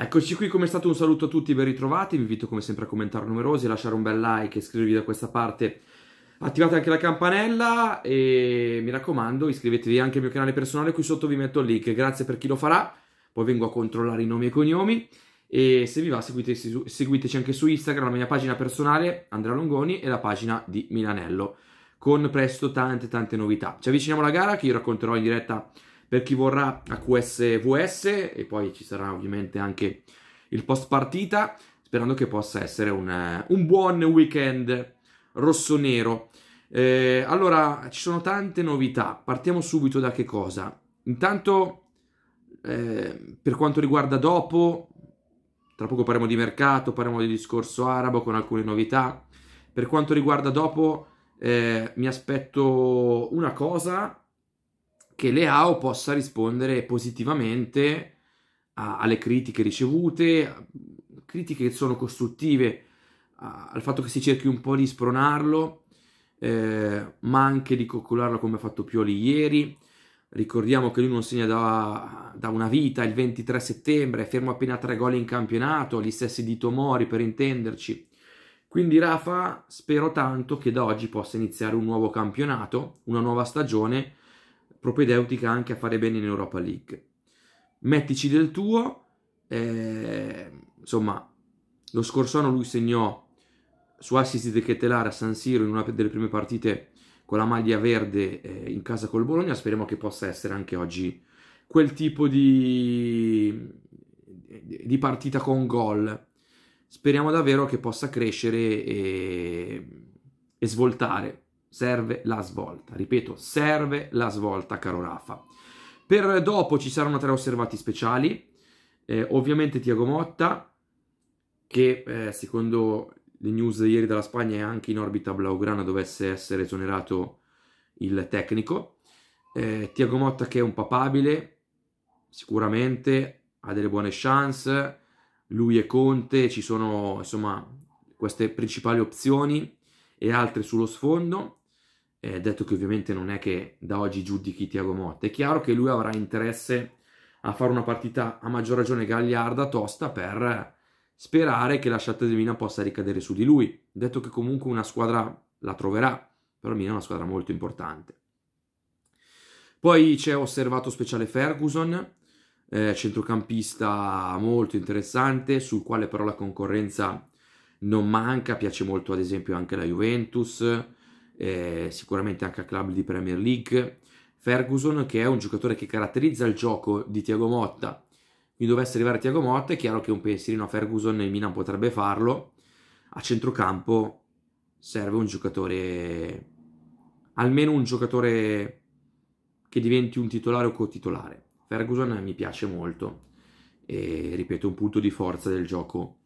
Eccoci qui, come è stato un saluto a tutti, ben ritrovati, vi invito come sempre a commentare numerosi, a lasciare un bel like, iscrivervi da questa parte, attivate anche la campanella e mi raccomando iscrivetevi anche al mio canale personale, qui sotto vi metto il link, grazie per chi lo farà, poi vengo a controllare i nomi e i cognomi e se vi va seguiteci, seguiteci anche su Instagram, la mia pagina personale Andrea Longoni e la pagina di Milanello, con presto tante tante novità. Ci avviciniamo alla gara che io racconterò in diretta per chi vorrà a QSVS e poi ci sarà ovviamente anche il post partita, sperando che possa essere un, eh, un buon weekend rosso-nero. Eh, allora, ci sono tante novità, partiamo subito da che cosa? Intanto, eh, per quanto riguarda dopo, tra poco parliamo di mercato, parliamo di discorso arabo con alcune novità. Per quanto riguarda dopo, eh, mi aspetto una cosa che Leao possa rispondere positivamente a, alle critiche ricevute, critiche che sono costruttive, a, al fatto che si cerchi un po' di spronarlo, eh, ma anche di coccolarlo come ha fatto Pioli ieri. Ricordiamo che lui non segna da, da, una vita, il 23 settembre, è fermo appena tre gol in campionato, gli stessi di Tomori per intenderci. Quindi Rafa, spero tanto che da oggi possa iniziare un nuovo campionato, una nuova stagione propedeutica anche a fare bene in Europa League. Mettici del tuo, eh, insomma, lo scorso anno lui segnò su assist di Chetelare a San Siro in una delle prime partite con la maglia verde eh, in casa col Bologna, speriamo che possa essere anche oggi quel tipo di, di partita con gol. Speriamo davvero che possa crescere e, e svoltare serve la svolta. Ripeto, serve la svolta, caro Rafa. Per dopo ci saranno tre osservati speciali. Eh, ovviamente Tiago Motta, che eh, secondo le news di ieri dalla Spagna è anche in orbita blaugrana, dovesse essere esonerato il tecnico. Eh, Tiago Motta che è un papabile, sicuramente ha delle buone chance. Lui e Conte, ci sono insomma queste principali opzioni e altre sullo sfondo eh, detto che ovviamente non è che da oggi giudichi Tiago Motta, è chiaro che lui avrà interesse a fare una partita a maggior ragione gagliarda, tosta, per sperare che la sciatta del Milan possa ricadere su di lui, detto che comunque una squadra la troverà, però il Milan è una squadra molto importante. Poi c'è osservato speciale Ferguson, eh, centrocampista molto interessante, sul quale però la concorrenza non manca, piace molto ad esempio anche la Juventus, eh, sicuramente anche a club di Premier League. Ferguson, che è un giocatore che caratterizza il gioco di Tiago Motta, mi dovesse arrivare Tiago Motta, è chiaro che un pensierino a Ferguson il Milan potrebbe farlo. A centrocampo serve un giocatore, almeno un giocatore che diventi un titolare o co-titolare. Ferguson mi piace molto e ripeto un punto di forza del gioco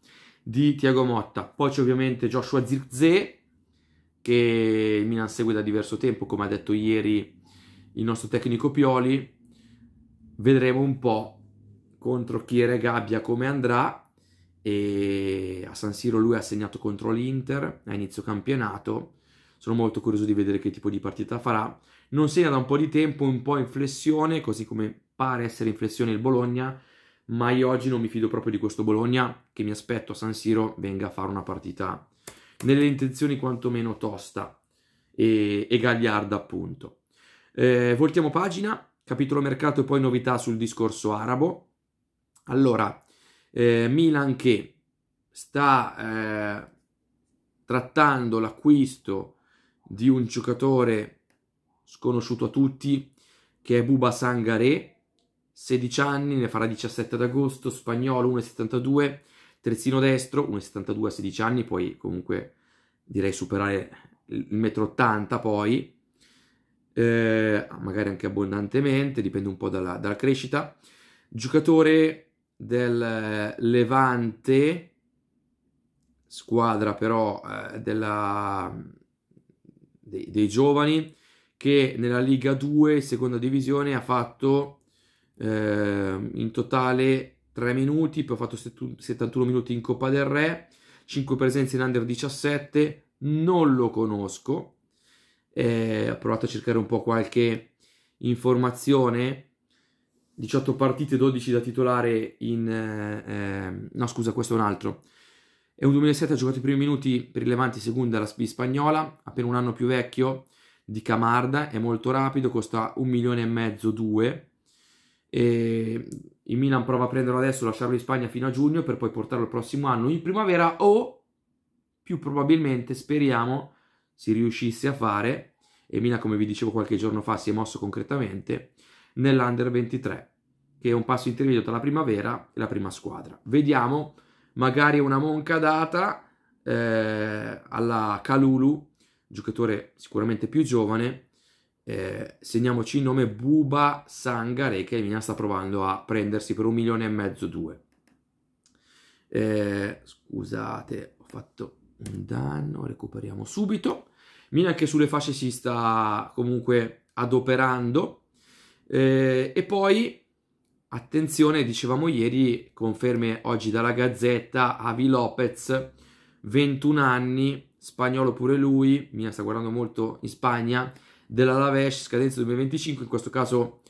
di Tiago Motta. Poi c'è ovviamente Joshua Zirkzee che il Milan segue da diverso tempo, come ha detto ieri il nostro tecnico Pioli. Vedremo un po' contro chi era Gabbia come andrà. E a San Siro lui ha segnato contro l'Inter a inizio campionato. Sono molto curioso di vedere che tipo di partita farà. Non segna da un po' di tempo, un po' in flessione, così come pare essere in flessione il Bologna. Ma io oggi non mi fido proprio di questo Bologna, che mi aspetto a San Siro venga a fare una partita nelle intenzioni quantomeno tosta e, e gagliarda appunto. Eh, voltiamo pagina, capitolo mercato e poi novità sul discorso arabo. Allora, eh, Milan che sta eh, trattando l'acquisto di un giocatore sconosciuto a tutti che è Buba Sangare, 16 anni, ne farà 17 ad agosto, spagnolo 1,72 Terzino destro, 1,72 a 16 anni, poi comunque direi superare il metro 80 poi, eh, magari anche abbondantemente, dipende un po' dalla, dalla crescita. Giocatore del eh, Levante, squadra però eh, della, dei, dei, giovani, che nella Liga 2, seconda divisione, ha fatto eh, in totale 3 minuti, poi ho fatto 71 minuti in Coppa del Re, 5 presenze in Under 17, non lo conosco, eh, ho provato a cercare un po' qualche informazione, 18 partite, 12 da titolare in... Eh, ehm, no scusa, questo è un altro. È un 2007, ha giocato i primi minuti per rilevanti seconda alla SPI spagnola, appena un anno più vecchio di Camarda, è molto rapido, costa un milione e mezzo, due. E il Milan prova a prenderlo adesso, lasciarlo in Spagna fino a giugno per poi portarlo il prossimo anno in primavera o più probabilmente, speriamo, si riuscisse a fare, e Milan come vi dicevo qualche giorno fa si è mosso concretamente, nell'Under 23, che è un passo intermedio tra la primavera e la prima squadra. Vediamo, magari una monca data eh, alla Calulu, giocatore sicuramente più giovane, eh, segniamoci il nome Buba Sangare che il Milan sta provando a prendersi per un milione e mezzo due eh, scusate ho fatto un danno recuperiamo subito Milan che sulle fasce si sta comunque adoperando eh, e poi attenzione dicevamo ieri conferme oggi dalla Gazzetta Avi Lopez 21 anni spagnolo pure lui Milan sta guardando molto in Spagna della Lavesh, scadenza 2025, in questo caso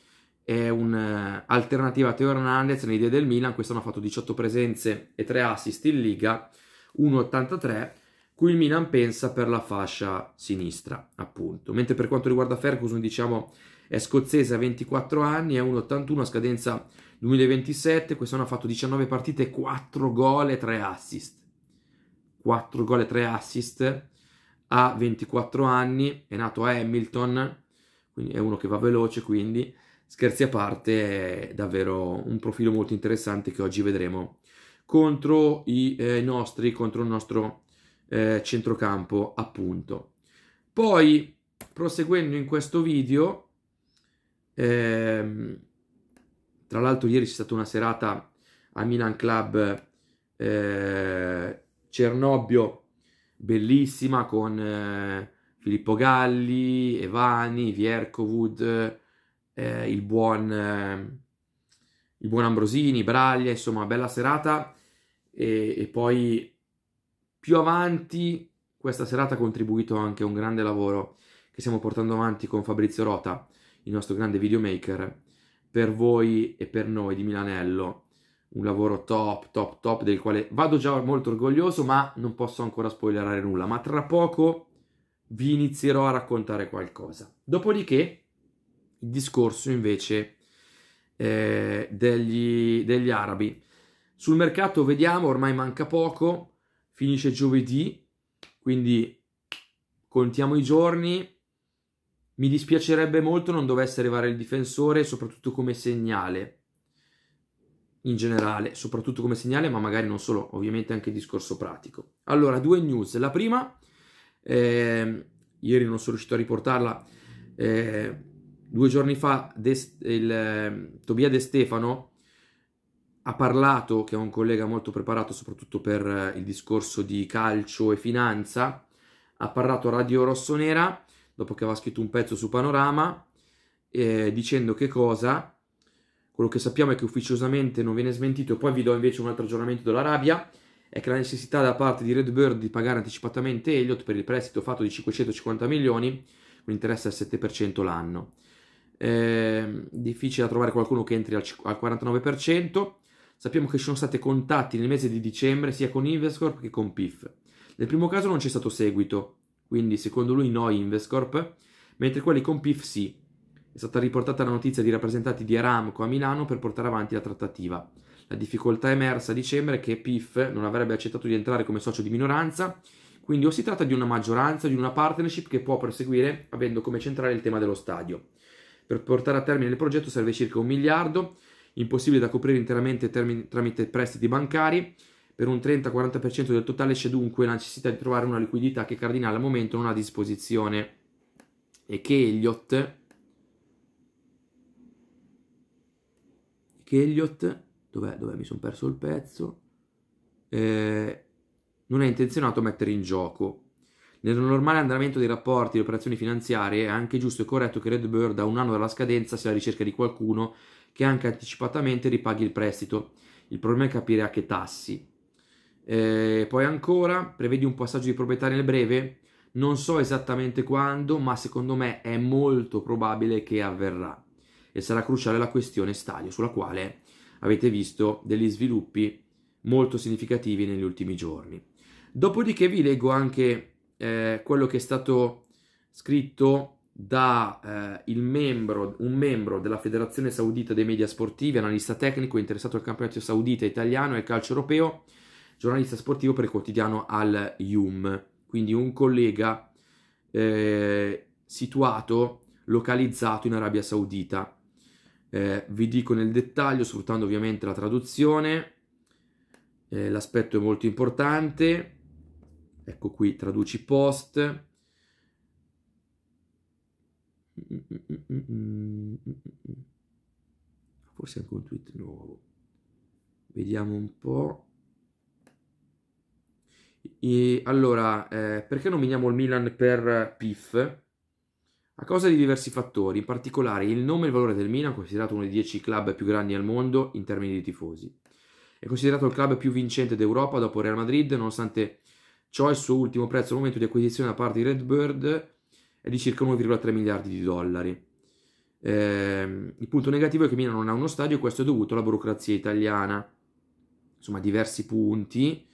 è un'alternativa a Teo Hernandez nei nell'idea del Milan, quest'anno ha fatto 18 presenze e 3 assist in Liga, 1,83, cui il Milan pensa per la fascia sinistra, appunto. Mentre per quanto riguarda Ferguson, diciamo, è scozzese a 24 anni, è 1,81 a scadenza 2027, quest'anno ha fatto 19 partite, 4 gol e 3 assist. 4 gol e 3 assist ha 24 anni, è nato a Hamilton, quindi è uno che va veloce, quindi scherzi a parte è davvero un profilo molto interessante che oggi vedremo contro i eh, nostri, contro il nostro eh, centrocampo appunto. Poi proseguendo in questo video, ehm, tra l'altro ieri c'è stata una serata a Milan Club eh, Cernobbio bellissima con eh, Filippo Galli, Evani, Vierkovud, eh, il, buon, eh, il buon Ambrosini, Braglia, insomma, bella serata. E, e poi più avanti questa serata ha contribuito anche a un grande lavoro che stiamo portando avanti con Fabrizio Rota, il nostro grande videomaker, per voi e per noi di Milanello un lavoro top, top, top, del quale vado già molto orgoglioso, ma non posso ancora spoilerare nulla, ma tra poco vi inizierò a raccontare qualcosa. Dopodiché, il discorso invece eh, degli, degli arabi. Sul mercato vediamo, ormai manca poco, finisce giovedì, quindi contiamo i giorni. Mi dispiacerebbe molto non dovesse arrivare il difensore, soprattutto come segnale in generale, soprattutto come segnale, ma magari non solo, ovviamente anche il discorso pratico. Allora, due news. La prima, eh, ieri non sono riuscito a riportarla, eh, due giorni fa De, il, eh, Tobia De Stefano ha parlato, che è un collega molto preparato soprattutto per eh, il discorso di calcio e finanza, ha parlato a Radio Rossonera, dopo che aveva scritto un pezzo su Panorama, eh, dicendo che cosa? Quello che sappiamo è che ufficiosamente non viene smentito. Poi vi do invece un altro aggiornamento dall'Arabia. È che la necessità da parte di Redbird di pagare anticipatamente Elliot per il prestito fatto di 550 milioni, un interesse al 7% l'anno. Eh, difficile da trovare qualcuno che entri al, al 49%. Sappiamo che ci sono stati contatti nel mese di dicembre sia con Invescorp che con PIF. Nel primo caso non c'è stato seguito, quindi secondo lui no Invescorp, mentre quelli con PIF sì. È stata riportata la notizia di rappresentanti di Aramco a Milano per portare avanti la trattativa. La difficoltà emersa a dicembre è che PIF non avrebbe accettato di entrare come socio di minoranza, quindi o si tratta di una maggioranza, di una partnership che può proseguire avendo come centrale il tema dello stadio. Per portare a termine il progetto serve circa un miliardo, impossibile da coprire interamente termi- tramite prestiti bancari. Per un 30-40% del totale c'è dunque la necessità di trovare una liquidità che Cardinale al momento non ha a disposizione e che Elliott che Elliott, dov'è, dov'è mi sono perso il pezzo, eh, non è intenzionato a mettere in gioco. Nel normale andamento dei rapporti e operazioni finanziarie è anche giusto e corretto che Redbird da un anno dalla scadenza sia alla ricerca di qualcuno che anche anticipatamente ripaghi il prestito. Il problema è capire a che tassi. Eh, poi ancora, prevedi un passaggio di proprietà nel breve? Non so esattamente quando, ma secondo me è molto probabile che avverrà e sarà cruciale la questione stadio, sulla quale avete visto degli sviluppi molto significativi negli ultimi giorni. Dopodiché vi leggo anche eh, quello che è stato scritto da eh, membro, un membro della Federazione Saudita dei Media Sportivi, analista tecnico interessato al campionato saudita italiano e al calcio europeo, giornalista sportivo per il quotidiano Al Yum, quindi un collega eh, situato, localizzato in Arabia Saudita eh, vi dico nel dettaglio sfruttando ovviamente la traduzione eh, l'aspetto è molto importante ecco qui traduci post forse anche un tweet nuovo vediamo un po' e allora eh, perché nominiamo il Milan per PIF a causa di diversi fattori, in particolare il nome e il valore del Milan, considerato uno dei 10 club più grandi al mondo in termini di tifosi. È considerato il club più vincente d'Europa dopo Real Madrid, nonostante ciò il suo ultimo prezzo al momento di acquisizione da parte di Redbird è di circa 1,3 miliardi di dollari. Eh, il punto negativo è che Milan non ha uno stadio e questo è dovuto alla burocrazia italiana. Insomma, diversi punti,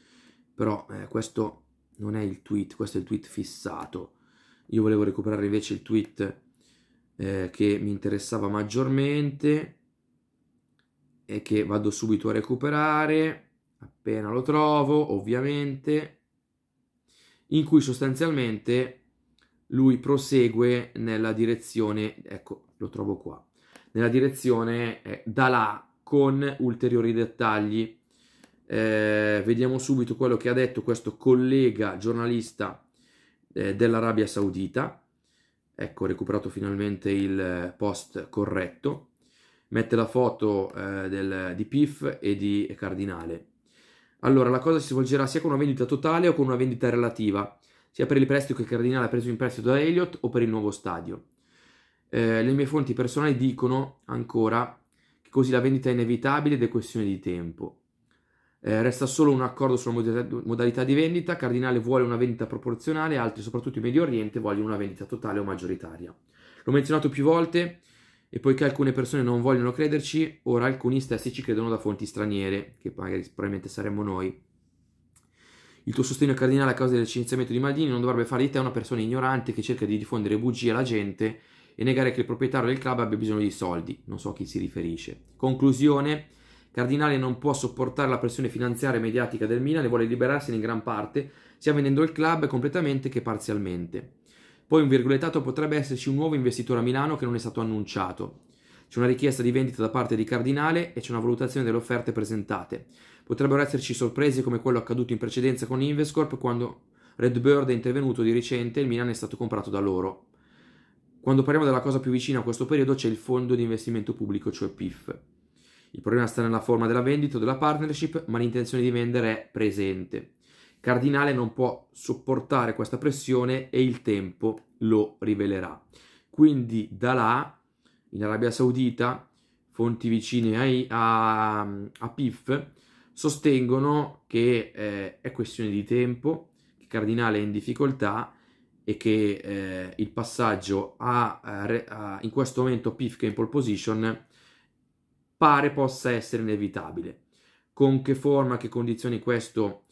però eh, questo non è il tweet, questo è il tweet fissato. Io volevo recuperare invece il tweet eh, che mi interessava maggiormente e che vado subito a recuperare appena lo trovo, ovviamente, in cui sostanzialmente lui prosegue nella direzione, ecco, lo trovo qua, nella direzione eh, da là con ulteriori dettagli. Eh, vediamo subito quello che ha detto questo collega giornalista eh, dell'Arabia Saudita, ecco recuperato finalmente il eh, post corretto, mette la foto eh, del, di PIF e di Cardinale. Allora la cosa si svolgerà sia con una vendita totale o con una vendita relativa, sia per il prestito che il Cardinale ha preso in prestito da Elliot o per il nuovo stadio. Eh, le mie fonti personali dicono ancora che così la vendita è inevitabile ed è questione di tempo. Eh, resta solo un accordo sulla modalità di vendita. Cardinale vuole una vendita proporzionale, altri, soprattutto in Medio Oriente, vogliono una vendita totale o maggioritaria. L'ho menzionato più volte e poiché alcune persone non vogliono crederci, ora alcuni stessi ci credono da fonti straniere, che magari probabilmente saremmo noi. Il tuo sostegno cardinale a causa del licenziamento di Maldini non dovrebbe fare di te una persona ignorante che cerca di diffondere bugie alla gente e negare che il proprietario del club abbia bisogno di soldi. Non so a chi si riferisce. Conclusione. Cardinale non può sopportare la pressione finanziaria e mediatica del Milan e vuole liberarsene in gran parte, sia vendendo il club completamente che parzialmente. Poi un virgolettato potrebbe esserci un nuovo investitore a Milano che non è stato annunciato. C'è una richiesta di vendita da parte di Cardinale e c'è una valutazione delle offerte presentate. Potrebbero esserci sorprese come quello accaduto in precedenza con Invescorp quando Redbird è intervenuto di recente e il Milan è stato comprato da loro. Quando parliamo della cosa più vicina a questo periodo c'è il fondo di investimento pubblico, cioè PIF. Il problema sta nella forma della vendita o della partnership, ma l'intenzione di vendere è presente. Cardinale non può sopportare questa pressione e il tempo lo rivelerà. Quindi da là, in Arabia Saudita, fonti vicine a, a, a PIF sostengono che eh, è questione di tempo, che Cardinale è in difficoltà e che eh, il passaggio a, a, in questo momento PIF che è in pole position pare possa essere inevitabile. Con che forma, che condizioni questo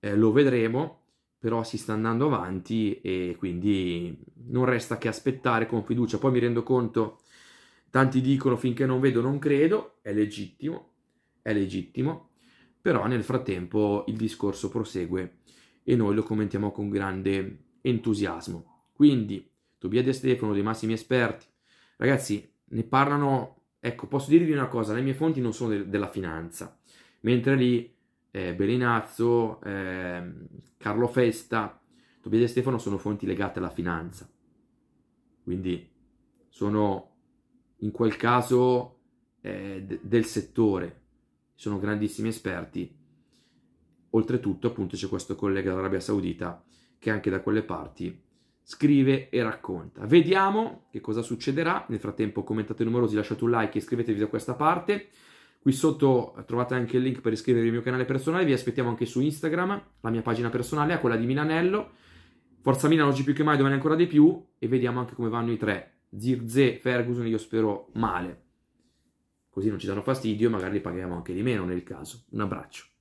eh, lo vedremo, però si sta andando avanti e quindi non resta che aspettare con fiducia. Poi mi rendo conto, tanti dicono finché non vedo non credo, è legittimo, è legittimo, però nel frattempo il discorso prosegue e noi lo commentiamo con grande entusiasmo. Quindi Tobia De Stefano dei Massimi Esperti, ragazzi, ne parlano Ecco, posso dirvi una cosa, le mie fonti non sono de- della finanza, mentre lì eh, Belinazzo, eh, Carlo Festa, Tobia e Stefano sono fonti legate alla finanza. Quindi sono in quel caso eh, de- del settore, sono grandissimi esperti. Oltretutto, appunto, c'è questo collega dell'Arabia Saudita che anche da quelle parti scrive e racconta. Vediamo che cosa succederà. Nel frattempo commentate numerosi, lasciate un like e iscrivetevi da questa parte. Qui sotto trovate anche il link per iscrivervi al mio canale personale, vi aspettiamo anche su Instagram, la mia pagina personale, a quella di Milanello. Forza Milano oggi più che mai, domani ancora di più e vediamo anche come vanno i tre. Zirze, Ferguson, io spero male. Così non ci danno fastidio magari li paghiamo anche di meno nel caso. Un abbraccio.